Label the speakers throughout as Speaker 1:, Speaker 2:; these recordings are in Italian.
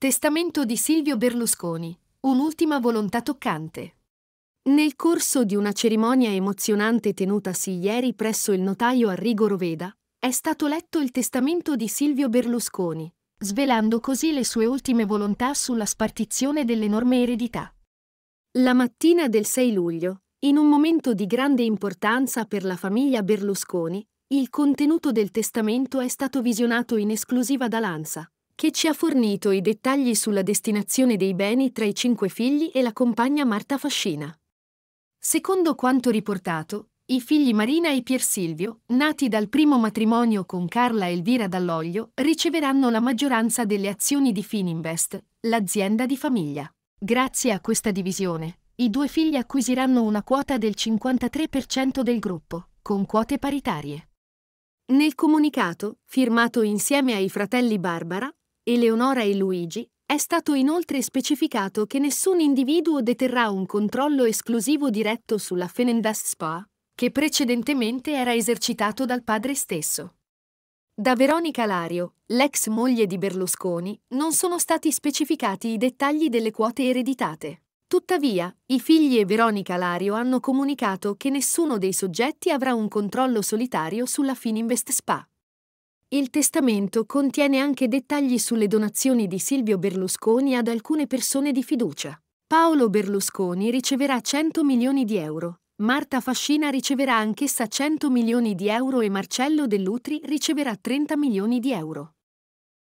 Speaker 1: Testamento di Silvio Berlusconi. Un'ultima volontà toccante. Nel corso di una cerimonia emozionante tenutasi ieri presso il notaio Arrigo Roveda, è stato letto il testamento di Silvio Berlusconi, svelando così le sue ultime volontà sulla spartizione dell'enorme eredità. La mattina del 6 luglio, in un momento di grande importanza per la famiglia Berlusconi, il contenuto del testamento è stato visionato in esclusiva da Lanza, che ci ha fornito i dettagli sulla destinazione dei beni tra i cinque figli e la compagna Marta Fascina. Secondo quanto riportato, i figli Marina e Pier Silvio, nati dal primo matrimonio con Carla Elvira Dall'Oglio, riceveranno la maggioranza delle azioni di Fininvest, l'azienda di famiglia. Grazie a questa divisione, i due figli acquisiranno una quota del 53% del gruppo, con quote paritarie. Nel comunicato, firmato insieme ai fratelli Barbara, Eleonora e Luigi, è stato inoltre specificato che nessun individuo deterrà un controllo esclusivo diretto sulla Fenendas Spa, che precedentemente era esercitato dal padre stesso. Da Veronica Lario, l'ex moglie di Berlusconi, non sono stati specificati i dettagli delle quote ereditate. Tuttavia, i figli e Veronica Lario hanno comunicato che nessuno dei soggetti avrà un controllo solitario sulla Fininvest Spa. Il testamento contiene anche dettagli sulle donazioni di Silvio Berlusconi ad alcune persone di fiducia. Paolo Berlusconi riceverà 100 milioni di euro, Marta Fascina riceverà anch'essa 100 milioni di euro e Marcello Dell'Utri riceverà 30 milioni di euro.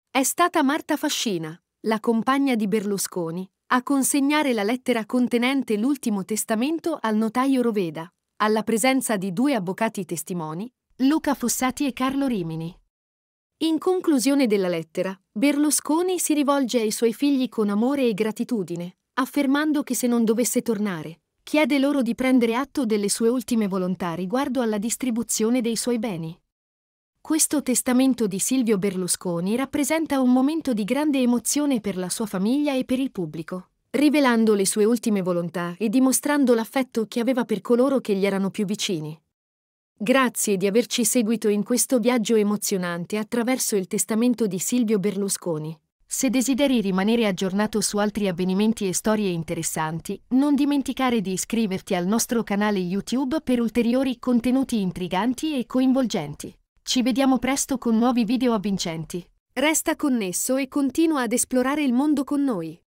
Speaker 1: È stata Marta Fascina, la compagna di Berlusconi, a consegnare la lettera contenente l'ultimo testamento al notaio Roveda, alla presenza di due avvocati testimoni, Luca Fossati e Carlo Rimini. In conclusione della lettera, Berlusconi si rivolge ai suoi figli con amore e gratitudine, affermando che se non dovesse tornare, chiede loro di prendere atto delle sue ultime volontà riguardo alla distribuzione dei suoi beni. Questo testamento di Silvio Berlusconi rappresenta un momento di grande emozione per la sua famiglia e per il pubblico, rivelando le sue ultime volontà e dimostrando l'affetto che aveva per coloro che gli erano più vicini. Grazie di averci seguito in questo viaggio emozionante attraverso il testamento di Silvio Berlusconi. Se desideri rimanere aggiornato su altri avvenimenti e storie interessanti, non dimenticare di iscriverti al nostro canale YouTube per ulteriori contenuti intriganti e coinvolgenti. Ci vediamo presto con nuovi video avvincenti. Resta connesso e continua ad esplorare il mondo con noi.